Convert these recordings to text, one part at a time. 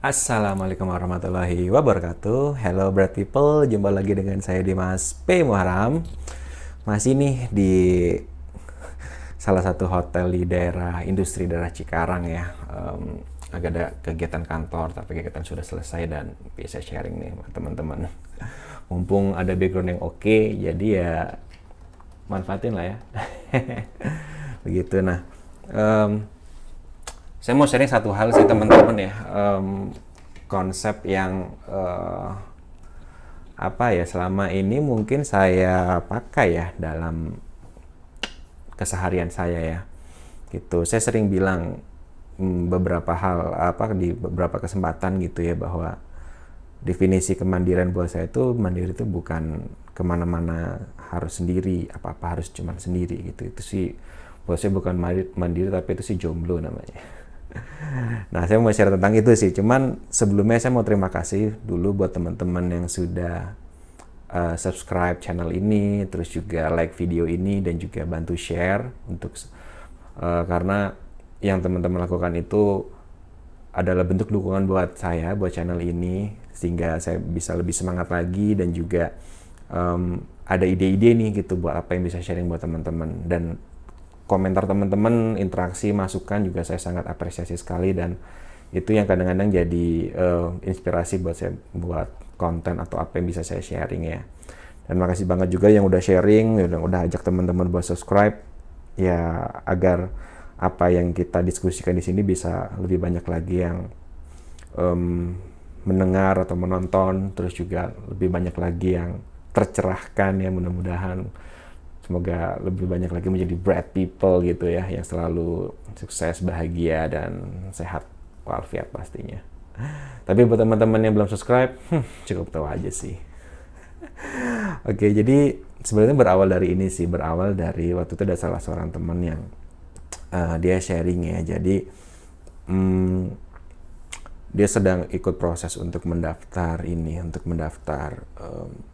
Assalamualaikum warahmatullahi wabarakatuh. Hello Brad People, jumpa lagi dengan saya Dimas P Muharam. Masih nih di salah satu hotel di daerah industri daerah Cikarang ya. Um, agak ada kegiatan kantor, tapi kegiatan sudah selesai dan bisa sharing nih teman-teman. Mumpung ada background yang oke, okay, jadi ya manfaatin lah ya. Begitu nah. Um, saya mau sharing satu hal sih teman-teman ya um, konsep yang uh, apa ya selama ini mungkin saya pakai ya dalam keseharian saya ya gitu saya sering bilang mm, beberapa hal apa di beberapa kesempatan gitu ya bahwa definisi kemandirian buat saya itu mandiri itu bukan kemana-mana harus sendiri apa-apa harus cuman sendiri gitu itu sih buat saya bukan mandiri tapi itu sih jomblo namanya nah saya mau share tentang itu sih cuman sebelumnya saya mau terima kasih dulu buat teman-teman yang sudah uh, subscribe channel ini terus juga like video ini dan juga bantu share untuk uh, karena yang teman-teman lakukan itu adalah bentuk dukungan buat saya buat channel ini sehingga saya bisa lebih semangat lagi dan juga um, ada ide-ide nih gitu buat apa yang bisa sharing buat teman-teman dan komentar teman-teman, interaksi, masukan juga saya sangat apresiasi sekali dan itu yang kadang-kadang jadi uh, inspirasi buat saya buat konten atau apa yang bisa saya sharing ya. Dan makasih banget juga yang udah sharing, yang udah ajak teman-teman buat subscribe ya agar apa yang kita diskusikan di sini bisa lebih banyak lagi yang um, mendengar atau menonton terus juga lebih banyak lagi yang tercerahkan ya mudah-mudahan semoga lebih banyak lagi menjadi bright people gitu ya yang selalu sukses bahagia dan sehat walafiat pastinya tapi buat teman-teman yang belum subscribe hmm, cukup tahu aja sih oke jadi sebenarnya berawal dari ini sih berawal dari waktu itu ada salah seorang teman yang uh, dia sharing ya jadi um, dia sedang ikut proses untuk mendaftar ini untuk mendaftar um,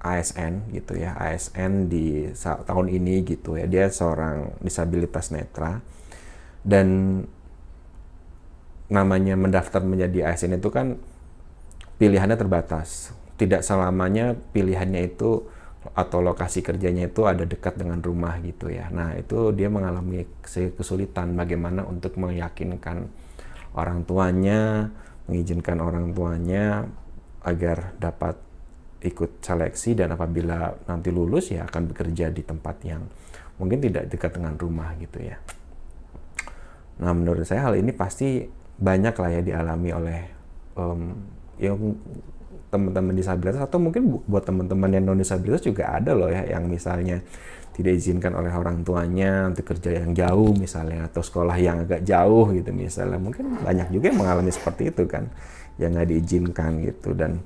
ASN gitu ya ASN di tahun ini gitu ya dia seorang disabilitas netra dan namanya mendaftar menjadi ASN itu kan pilihannya terbatas tidak selamanya pilihannya itu atau lokasi kerjanya itu ada dekat dengan rumah gitu ya nah itu dia mengalami kesulitan bagaimana untuk meyakinkan orang tuanya mengizinkan orang tuanya agar dapat ikut seleksi dan apabila nanti lulus ya akan bekerja di tempat yang mungkin tidak dekat dengan rumah gitu ya. Nah menurut saya hal ini pasti banyak lah ya dialami oleh um, yang teman-teman disabilitas atau mungkin buat teman-teman yang non disabilitas juga ada loh ya yang misalnya tidak diizinkan oleh orang tuanya untuk kerja yang jauh misalnya atau sekolah yang agak jauh gitu misalnya mungkin banyak juga yang mengalami seperti itu kan yang nggak diizinkan gitu dan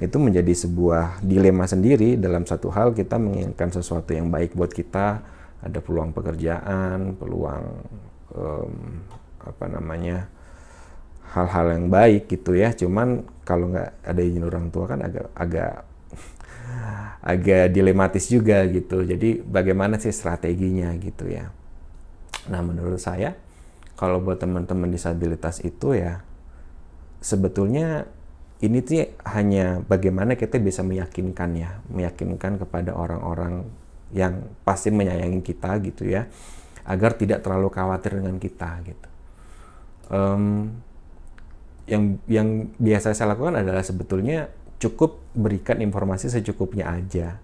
itu menjadi sebuah dilema sendiri dalam satu hal kita menginginkan sesuatu yang baik buat kita ada peluang pekerjaan peluang um, apa namanya hal-hal yang baik gitu ya cuman kalau nggak ada izin orang tua kan agak agak agak dilematis juga gitu jadi bagaimana sih strateginya gitu ya nah menurut saya kalau buat teman-teman disabilitas itu ya sebetulnya ini sih ya hanya bagaimana kita bisa meyakinkan ya, meyakinkan kepada orang-orang yang pasti menyayangi kita gitu ya, agar tidak terlalu khawatir dengan kita gitu. Um, yang yang biasa saya lakukan adalah sebetulnya cukup berikan informasi secukupnya aja,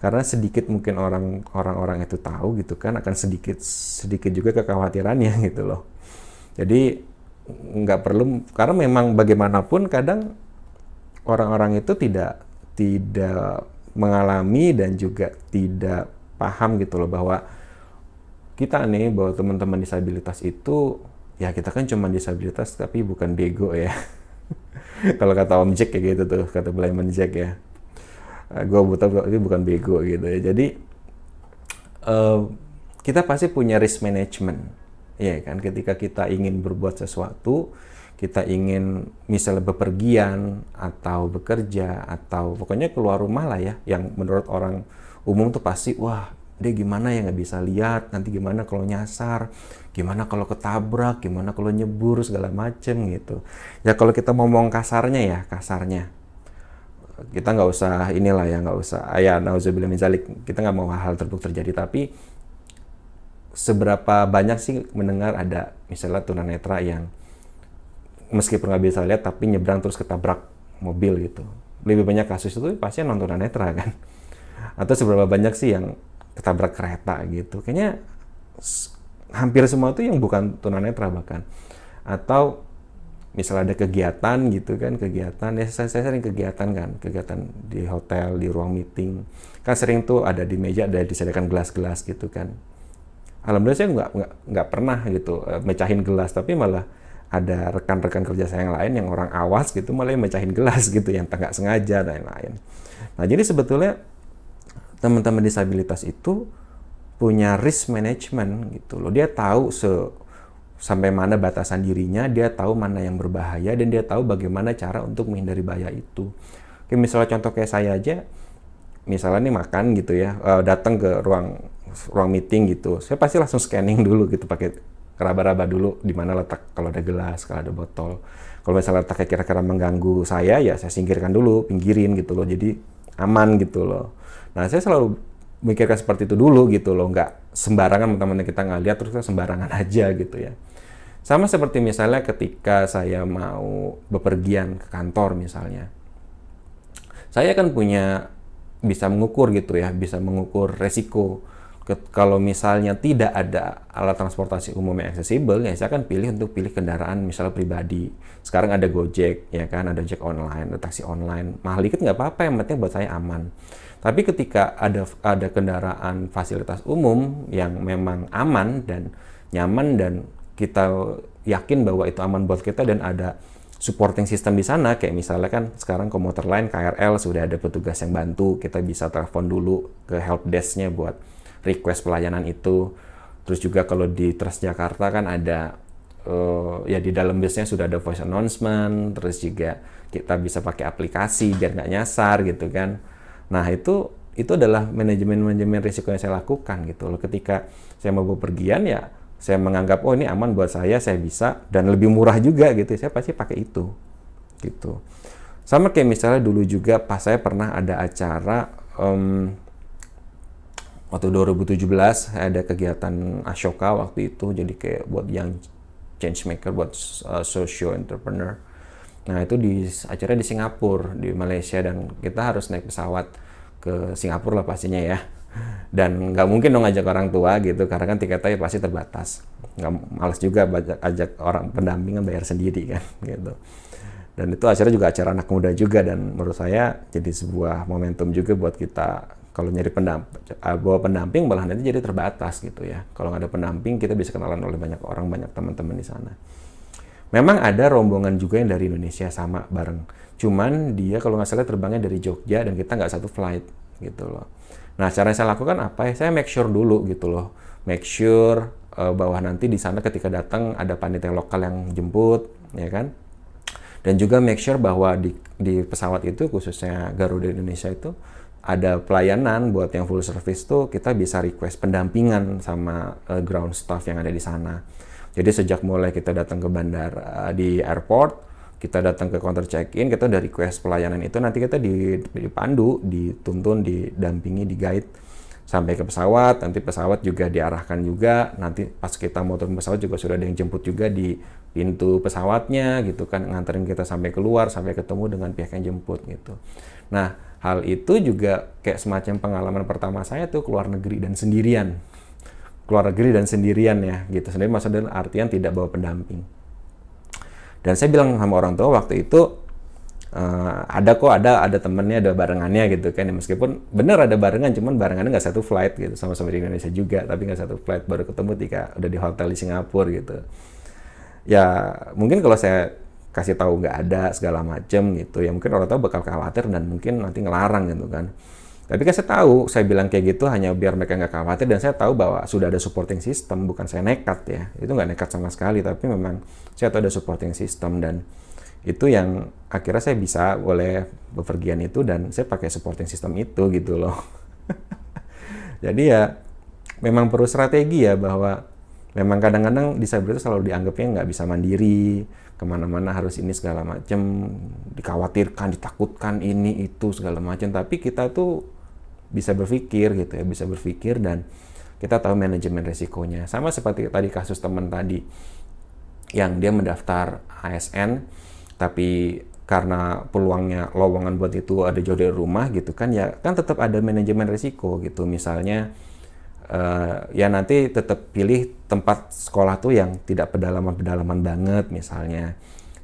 karena sedikit mungkin orang orang-orang itu tahu gitu kan akan sedikit sedikit juga kekhawatirannya gitu loh. Jadi nggak perlu karena memang bagaimanapun kadang orang-orang itu tidak tidak mengalami dan juga tidak paham gitu loh bahwa kita nih bahwa teman-teman disabilitas itu ya kita kan cuma disabilitas tapi bukan bego ya. Kalau kata Om Jack ya gitu tuh, kata Blaiman Jack ya. Eh, Gue buta tapi bukan bego gitu ya. Jadi uh, kita pasti punya risk management ya kan ketika kita ingin berbuat sesuatu kita ingin misalnya bepergian atau bekerja atau pokoknya keluar rumah lah ya yang menurut orang umum tuh pasti wah dia gimana ya nggak bisa lihat nanti gimana kalau nyasar gimana kalau ketabrak gimana kalau nyebur segala macem gitu ya kalau kita ngomong kasarnya ya kasarnya kita nggak usah inilah ya nggak usah ya nauzubillah minzalik kita nggak mau hal-hal terburuk terjadi tapi seberapa banyak sih mendengar ada misalnya tunanetra yang meskipun nggak bisa lihat tapi nyebrang terus ketabrak mobil gitu lebih banyak kasus itu pasti non tunanetra kan atau seberapa banyak sih yang ketabrak kereta gitu kayaknya hampir semua itu yang bukan tunanetra bahkan atau misalnya ada kegiatan gitu kan kegiatan ya saya, saya sering kegiatan kan kegiatan di hotel di ruang meeting kan sering tuh ada di meja ada disediakan gelas-gelas gitu kan alhamdulillah saya nggak nggak nggak pernah gitu eh, mecahin gelas tapi malah ada rekan-rekan kerja saya yang lain yang orang awas gitu mulai mecahin gelas gitu yang tak sengaja dan lain-lain. Nah jadi sebetulnya teman-teman disabilitas itu punya risk management gitu loh. Dia tahu se sampai mana batasan dirinya, dia tahu mana yang berbahaya dan dia tahu bagaimana cara untuk menghindari bahaya itu. Oke, misalnya contoh kayak saya aja, misalnya nih makan gitu ya, eh, datang ke ruang ruang meeting gitu, saya pasti langsung scanning dulu gitu pakai raba-raba dulu di mana letak kalau ada gelas, kalau ada botol. Kalau misalnya letaknya kira-kira mengganggu saya, ya saya singkirkan dulu, pinggirin gitu loh. Jadi aman gitu loh. Nah, saya selalu mikirkan seperti itu dulu gitu loh. Nggak sembarangan teman-teman kita nggak lihat terus sembarangan aja gitu ya. Sama seperti misalnya ketika saya mau bepergian ke kantor misalnya. Saya kan punya bisa mengukur gitu ya, bisa mengukur resiko kalau misalnya tidak ada alat transportasi umum yang aksesibel, ya saya akan pilih untuk pilih kendaraan misalnya pribadi. Sekarang ada Gojek, ya kan, ada Jack online, ada taksi online. Mahal dikit nggak apa-apa, yang penting buat saya aman. Tapi ketika ada ada kendaraan fasilitas umum yang memang aman dan nyaman dan kita yakin bahwa itu aman buat kita dan ada supporting system di sana kayak misalnya kan sekarang komuter lain KRL sudah ada petugas yang bantu kita bisa telepon dulu ke help desknya buat request pelayanan itu. Terus juga kalau di Transjakarta kan ada uh, ya di dalam biasanya sudah ada voice announcement, terus juga kita bisa pakai aplikasi biar nggak nyasar gitu kan. Nah itu itu adalah manajemen manajemen risiko yang saya lakukan gitu loh. Ketika saya mau bepergian ya saya menganggap oh ini aman buat saya, saya bisa dan lebih murah juga gitu. Saya pasti pakai itu gitu. Sama kayak misalnya dulu juga pas saya pernah ada acara um, waktu 2017 ada kegiatan Ashoka waktu itu jadi kayak buat yang change maker buat uh, social entrepreneur nah itu di acara di Singapura di Malaysia dan kita harus naik pesawat ke Singapura lah pastinya ya dan nggak mungkin dong ngajak orang tua gitu karena kan tiketnya ya pasti terbatas nggak males juga ajak, ajak orang pendampingan bayar sendiri kan gitu dan itu acara juga acara anak muda juga dan menurut saya jadi sebuah momentum juga buat kita kalau nyari pendamping, eh, bawa pendamping malah nanti jadi terbatas gitu ya. Kalau nggak ada pendamping, kita bisa kenalan oleh banyak orang, banyak teman-teman di sana. Memang ada rombongan juga yang dari Indonesia sama bareng. Cuman dia kalau nggak salah terbangnya dari Jogja dan kita nggak satu flight gitu loh. Nah, cara yang saya lakukan apa ya? Saya make sure dulu gitu loh. Make sure uh, bahwa nanti di sana ketika datang ada panitia lokal yang jemput, ya kan? Dan juga make sure bahwa di, di pesawat itu khususnya Garuda Indonesia itu ada pelayanan buat yang full service tuh kita bisa request pendampingan sama uh, ground staff yang ada di sana. Jadi sejak mulai kita datang ke bandara eh, di airport, kita datang ke counter check-in, kita udah request pelayanan itu nanti kita dipandu, dituntun, didampingi, di guide sampai ke pesawat, nanti pesawat juga diarahkan juga, nanti pas kita mau turun pesawat juga sudah ada yang jemput juga di pintu pesawatnya gitu kan, nganterin kita sampai keluar, sampai ketemu dengan pihak yang jemput gitu. Nah, hal itu juga kayak semacam pengalaman pertama saya tuh keluar negeri dan sendirian keluar negeri dan sendirian ya gitu sendiri maksudnya artian tidak bawa pendamping dan saya bilang sama orang tua waktu itu uh, ada kok ada ada temennya ada barengannya gitu kan ya, meskipun bener ada barengan cuman barengannya nggak satu flight gitu sama-sama di Indonesia juga tapi nggak satu flight baru ketemu Tika udah di hotel di Singapura gitu ya mungkin kalau saya kasih tahu nggak ada segala macem gitu ya mungkin orang tua bakal khawatir dan mungkin nanti ngelarang gitu kan tapi kan saya tahu saya bilang kayak gitu hanya biar mereka nggak khawatir dan saya tahu bahwa sudah ada supporting system bukan saya nekat ya itu nggak nekat sama sekali tapi memang saya tahu ada supporting system dan itu yang akhirnya saya bisa boleh bepergian itu dan saya pakai supporting system itu gitu loh jadi ya memang perlu strategi ya bahwa memang kadang-kadang disabilitas selalu dianggapnya nggak bisa mandiri kemana-mana harus ini segala macam dikhawatirkan ditakutkan ini itu segala macam tapi kita tuh bisa berpikir gitu ya bisa berpikir dan kita tahu manajemen resikonya sama seperti tadi kasus teman tadi yang dia mendaftar ASN tapi karena peluangnya lowongan buat itu ada jauh dari rumah gitu kan ya kan tetap ada manajemen resiko gitu misalnya uh, ya nanti tetap pilih tempat sekolah tuh yang tidak pedalaman-pedalaman banget misalnya.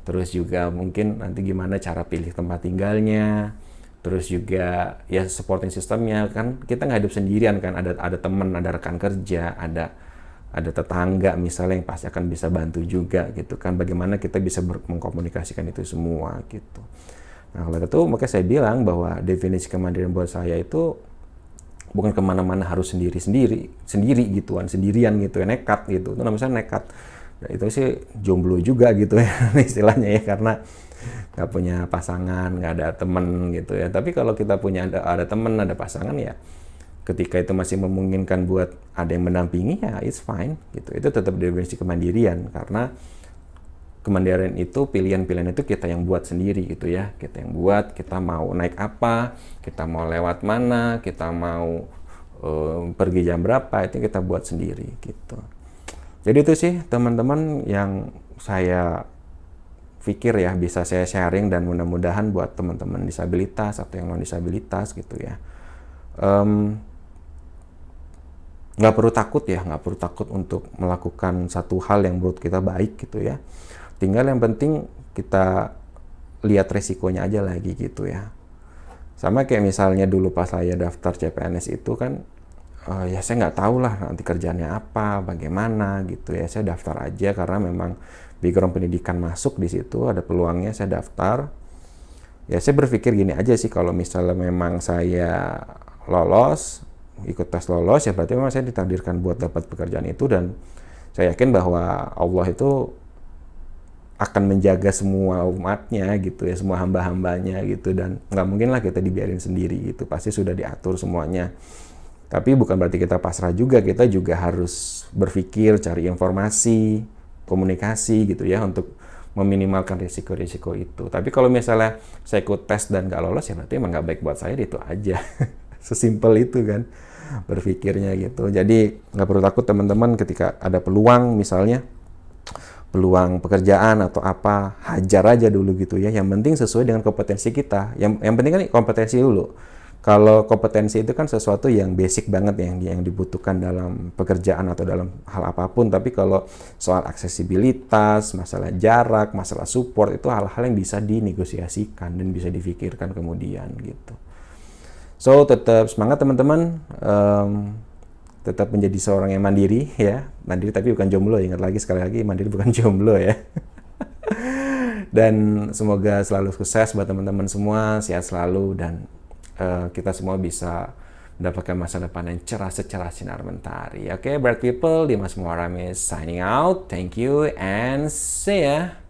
Terus juga mungkin nanti gimana cara pilih tempat tinggalnya. Terus juga ya supporting sistemnya kan kita nggak hidup sendirian kan ada ada teman, ada rekan kerja, ada ada tetangga misalnya yang pasti akan bisa bantu juga gitu kan bagaimana kita bisa mengkomunikasikan itu semua gitu. Nah, oleh itu makanya saya bilang bahwa definisi kemandirian buat saya itu bukan kemana-mana harus sendiri sendiri sendiri gituan sendirian gitu ya nekat gitu itu namanya nekat nah, itu sih jomblo juga gitu ya istilahnya ya karena nggak punya pasangan nggak ada temen gitu ya tapi kalau kita punya ada ada temen ada pasangan ya ketika itu masih memungkinkan buat ada yang mendampingi ya it's fine gitu itu tetap definisi kemandirian karena kemandirian itu pilihan-pilihan itu kita yang buat sendiri gitu ya kita yang buat kita mau naik apa kita mau lewat mana kita mau uh, pergi jam berapa itu kita buat sendiri gitu jadi itu sih teman-teman yang saya pikir ya bisa saya sharing dan mudah-mudahan buat teman-teman disabilitas atau yang non disabilitas gitu ya um, nggak perlu takut ya nggak perlu takut untuk melakukan satu hal yang menurut kita baik gitu ya tinggal yang penting kita lihat resikonya aja lagi gitu ya sama kayak misalnya dulu pas saya daftar CPNS itu kan uh, ya saya nggak tahu lah nanti kerjanya apa bagaimana gitu ya saya daftar aja karena memang background pendidikan masuk di situ ada peluangnya saya daftar ya saya berpikir gini aja sih kalau misalnya memang saya lolos ikut tes lolos ya berarti memang saya ditakdirkan buat dapat pekerjaan itu dan saya yakin bahwa Allah itu akan menjaga semua umatnya gitu ya semua hamba-hambanya gitu dan nggak mungkin lah kita dibiarin sendiri gitu pasti sudah diatur semuanya tapi bukan berarti kita pasrah juga kita juga harus berpikir cari informasi komunikasi gitu ya untuk meminimalkan risiko-risiko itu tapi kalau misalnya saya ikut tes dan nggak lolos ya berarti emang nggak baik buat saya itu aja sesimpel itu kan berpikirnya gitu jadi nggak perlu takut teman-teman ketika ada peluang misalnya peluang pekerjaan atau apa hajar aja dulu gitu ya yang penting sesuai dengan kompetensi kita yang yang penting kan kompetensi dulu kalau kompetensi itu kan sesuatu yang basic banget yang yang dibutuhkan dalam pekerjaan atau dalam hal apapun tapi kalau soal aksesibilitas masalah jarak masalah support itu hal-hal yang bisa dinegosiasikan dan bisa difikirkan kemudian gitu so tetap semangat teman-teman um, tetap menjadi seorang yang mandiri ya mandiri tapi bukan jomblo ingat lagi sekali lagi mandiri bukan jomblo ya dan semoga selalu sukses buat teman-teman semua sehat selalu dan uh, kita semua bisa mendapatkan masa depan yang cerah secerah sinar mentari oke okay, bright people Dimas Muaramis signing out thank you and see ya